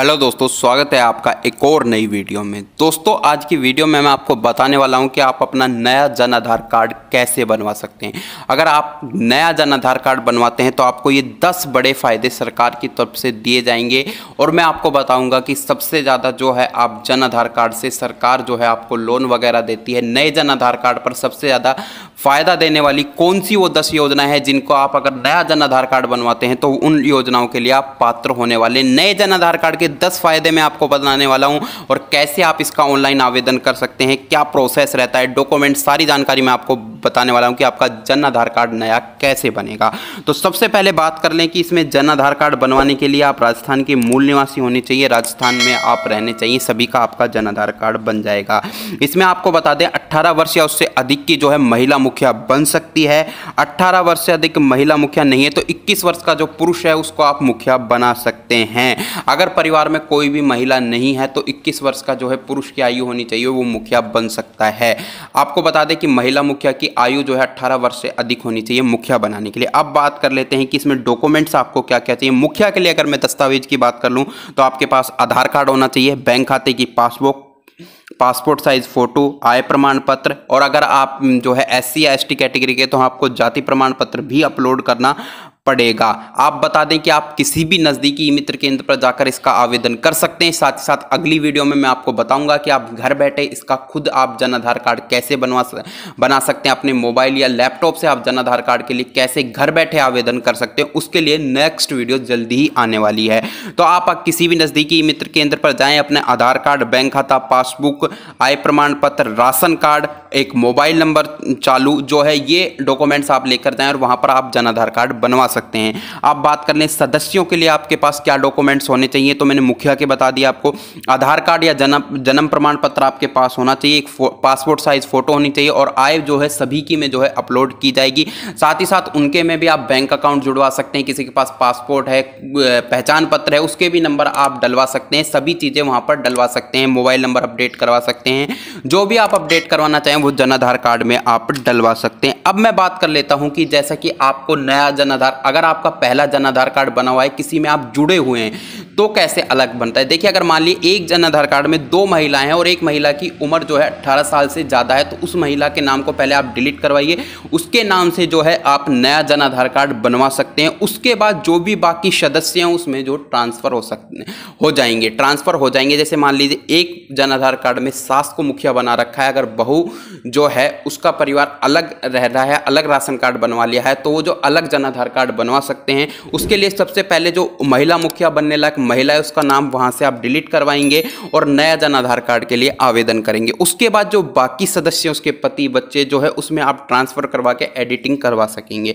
hello दोस्तों स्वागत है आपका एक और नई वीडियो में दोस्तों आज की वीडियो में मैं आपको बताने वाला हूं कि आप अपना नया जन आधार कार्ड कैसे बनवा सकते हैं अगर आप नया जन आधार कार्ड बनवाते हैं तो आपको ये 10 बड़े फ़ायदे सरकार की तरफ से दिए जाएंगे और मैं आपको बताऊंगा कि सबसे ज़्यादा जो है आप जन आधार कार्ड से सरकार जो है आपको लोन वगैरह देती है नए जन आधार कार्ड पर सबसे ज़्यादा फ़ायदा देने वाली कौन सी वो दस योजना है जिनको आप अगर नया जन आधार कार्ड बनवाते हैं तो उन योजनाओं के लिए आप पात्र होने वाले नए जन आधार कार्ड के दस फ़ायदे मैं आपको बताने वाला हूँ और कैसे आप इसका ऑनलाइन आवेदन कर सकते हैं क्या प्रोसेस रहता है डॉक्यूमेंट सारी जानकारी मैं आपको बताने वाला हूँ कि आपका जन आधार कार्ड नया कैसे बनेगा तो सबसे पहले बात कर लें कि इसमें जन आधार कार्ड बनवाने के लिए आप राजस्थान के मूल निवासी होने चाहिए राजस्थान में आप रहने चाहिए सभी का आपका जन आधार कार्ड बन जाएगा इसमें आपको बता दें 18 वर्ष या उससे अधिक की जो है महिला मुखिया बन सकती है 18 वर्ष से अधिक महिला मुखिया नहीं है तो 21 वर्ष का जो पुरुष है उसको आप मुखिया बना सकते हैं अगर परिवार में कोई भी महिला नहीं है तो 21 वर्ष का जो है पुरुष की आयु होनी चाहिए वो मुखिया बन सकता है आपको बता दें कि महिला मुखिया की आयु जो है अट्ठारह वर्ष से अधिक होनी चाहिए मुखिया बनाने के लिए अब बात कर लेते हैं कि इसमें डॉक्यूमेंट्स आपको क्या क्या चाहिए मुखिया के लिए अगर मैं दस्तावेज की बात कर लूँ तो आपके पास आधार कार्ड होना चाहिए बैंक खाते की पासबुक पासपोर्ट साइज फ़ोटो आय प्रमाण पत्र और अगर आप जो है एस सी या एस कैटेगरी के तो आपको जाति प्रमाण पत्र भी अपलोड करना पड़ेगा आप बता दें कि आप किसी भी नज़दीकी मित्र केंद्र पर जाकर इसका आवेदन कर सकते हैं साथ ही साथ अगली वीडियो में मैं आपको बताऊंगा कि आप घर बैठे इसका खुद आप जन आधार कार्ड कैसे बनवा बना सकते हैं अपने मोबाइल या लैपटॉप से आप जन आधार कार्ड के लिए कैसे घर बैठे आवेदन कर सकते हैं उसके लिए नेक्स्ट वीडियो जल्दी ही आने वाली है तो आप किसी भी नज़दीकी मित्र केंद्र पर जाएँ अपने आधार कार्ड बैंक खाता पासबुक आय प्रमाण पत्र राशन कार्ड एक मोबाइल नंबर चालू जो है ये डॉक्यूमेंट्स आप लेकर जाएँ और वहाँ पर आप जन आधार कार्ड बनवा सकते हैं आप बात कर लें सदस्यों के लिए आपके पास क्या डॉक्यूमेंट्स होने चाहिए तो मैंने मुखिया के बता दिया आपको आधार कार्ड या जन्म जन्म प्रमाण पत्र आपके पास होना चाहिए एक पासपोर्ट साइज फोटो होनी चाहिए और आय जो है सभी की में जो है अपलोड की जाएगी साथ ही साथ उनके में भी आप बैंक अकाउंट जुड़वा सकते हैं किसी के पास पासपोर्ट है पहचान पत्र है उसके भी नंबर आप डलवा सकते हैं सभी चीज़ें वहाँ पर डलवा सकते हैं मोबाइल नंबर अपडेट करवा सकते हैं जो भी आप अपडेट करवाना चाहें वो जन आधार कार्ड में आप डलवा सकते हैं अब मैं बात कर लेता हूँ कि जैसा कि आपको नया जन आधार अगर आपका पहला जन आधार कार्ड बना हुआ है किसी में आप जुड़े हुए हैं तो कैसे अलग बनता है देखिए अगर मान लीजिए एक जन आधार कार्ड में दो महिलाएं हैं और एक महिला की उम्र जो है अठारह साल से ज़्यादा है तो उस महिला के नाम को पहले आप डिलीट करवाइए उसके नाम से जो है आप नया जन आधार कार्ड बनवा सकते हैं उसके बाद जो भी बाकी सदस्य हैं उसमें जो ट्रांसफ़र हो सकते हो जाएंगे ट्रांसफ़र हो जाएंगे जैसे मान लीजिए एक जन आधार कार्ड में सास को मुखिया बना रखा है अगर बहू जो है उसका परिवार अलग रह रहा है अलग राशन कार्ड बनवा लिया है तो वो जो अलग जन आधार कार्ड कार्ड बनवा सकते हैं उसके लिए सबसे पहले जो महिला मुखिया बनने लायक महिला है उसका नाम वहां से आप डिलीट करवाएंगे और नया जन आधार कार्ड के लिए आवेदन करेंगे उसके बाद जो बाकी सदस्य उसके पति बच्चे जो है उसमें आप ट्रांसफ़र करवा के एडिटिंग करवा सकेंगे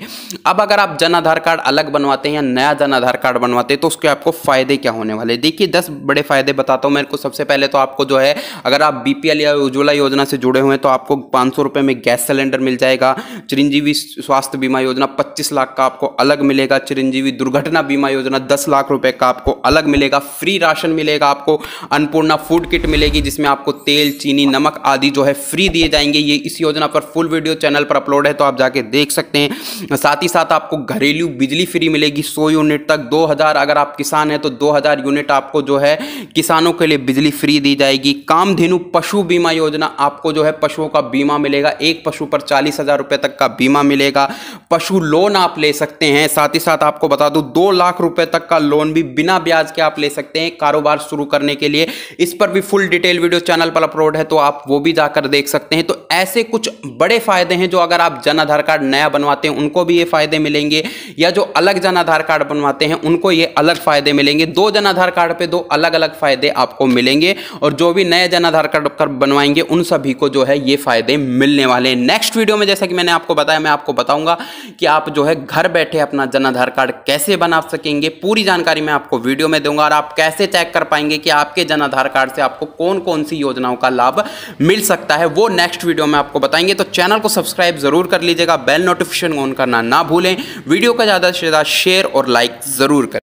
अब अगर आप जन आधार कार्ड अलग बनवाते हैं या नया जन आधार कार्ड बनवाते हैं तो उसके आपको फ़ायदे क्या होने वाले देखिए दस बड़े फ़ायदे बताता हूँ मेरे को सबसे पहले तो आपको जो है अगर आप बीपीएल या उज्ज्वला योजना से जुड़े हुए हैं तो आपको पाँच में गैस सिलेंडर मिल जाएगा चिरंजीवी स्वास्थ्य बीमा योजना पच्चीस लाख का आपको अलग मिलेगा चिरंजीवी दुर्घटना बीमा योजना दस लाख रुपए का आपको अलग मिलेगा फ्री राशन मिलेगा आपको अन्नपूर्णा फूड किट मिलेगी जिसमें आपको तेल चीनी नमक आदि जो है फ्री दिए जाएंगे ये इस योजना पर फुल वीडियो चैनल पर अपलोड है तो आप जाके देख सकते हैं साथ ही साथ आपको घरेलू बिजली फ्री मिलेगी सौ यूनिट तक दो अगर आप किसान हैं तो दो यूनिट आपको जो है किसानों के लिए बिजली फ्री दी जाएगी कामधेनु पशु बीमा योजना आपको जो है पशुओं का बीमा मिलेगा एक पशु पर चालीस हजार रुपए तक का बीमा मिलेगा पशु लोन आप ले सकते हैं हैं साथ ही साथ आपको बता दूं दो लाख रुपए तक का लोन भी बिना ब्याज के आप ले सकते हैं कारोबार शुरू करने के लिए इस पर भी फुल डिटेल वीडियो चैनल पर अपलोड है तो आप वो भी जाकर देख सकते हैं तो ऐसे कुछ बड़े फायदे हैं जो अगर आप जन आधार कार्ड नया बनवाते हैं उनको भी ये फायदे मिलेंगे या जो अलग जन आधार कार्ड बनवाते हैं उनको ये अलग फायदे मिलेंगे दो जन आधार कार्ड पर दो अलग अलग फायदे आपको मिलेंगे और जो भी नए जन आधार कार्ड बनवाएंगे उन सभी को जो है ये फायदे मिलने वाले हैं नेक्स्ट वीडियो में जैसा कि मैंने आपको बताया मैं आपको बताऊंगा कि आप जो है घर बैठे अपना जन आधार कार्ड कैसे बना सकेंगे पूरी जानकारी मैं आपको वीडियो में दूंगा और आप कैसे चेक कर पाएंगे कि आपके जन आधार कार्ड से आपको कौन कौन सी योजनाओं का लाभ मिल सकता है वो नेक्स्ट वीडियो में आपको बताएंगे तो चैनल को सब्सक्राइब जरूर कर लीजिएगा बेल नोटिफिकेशन ऑन करना ना भूलें वीडियो का ज़्यादा से ज़्यादा शेयर और लाइक ज़रूर करें